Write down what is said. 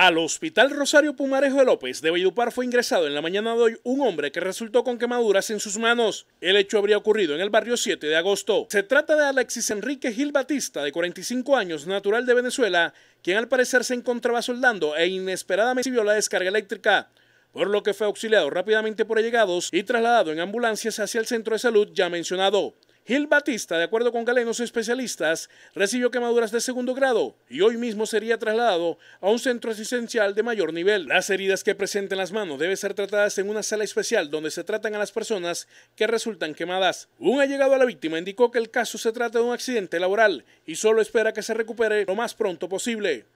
Al Hospital Rosario Pumarejo de López de Vellupar fue ingresado en la mañana de hoy un hombre que resultó con quemaduras en sus manos. El hecho habría ocurrido en el barrio 7 de agosto. Se trata de Alexis Enrique Gil Batista, de 45 años, natural de Venezuela, quien al parecer se encontraba soldando e inesperadamente recibió la descarga eléctrica, por lo que fue auxiliado rápidamente por allegados y trasladado en ambulancias hacia el centro de salud ya mencionado. Gil Batista, de acuerdo con galenos especialistas, recibió quemaduras de segundo grado y hoy mismo sería trasladado a un centro asistencial de mayor nivel. Las heridas que presenta en las manos deben ser tratadas en una sala especial donde se tratan a las personas que resultan quemadas. Un allegado a la víctima indicó que el caso se trata de un accidente laboral y solo espera que se recupere lo más pronto posible.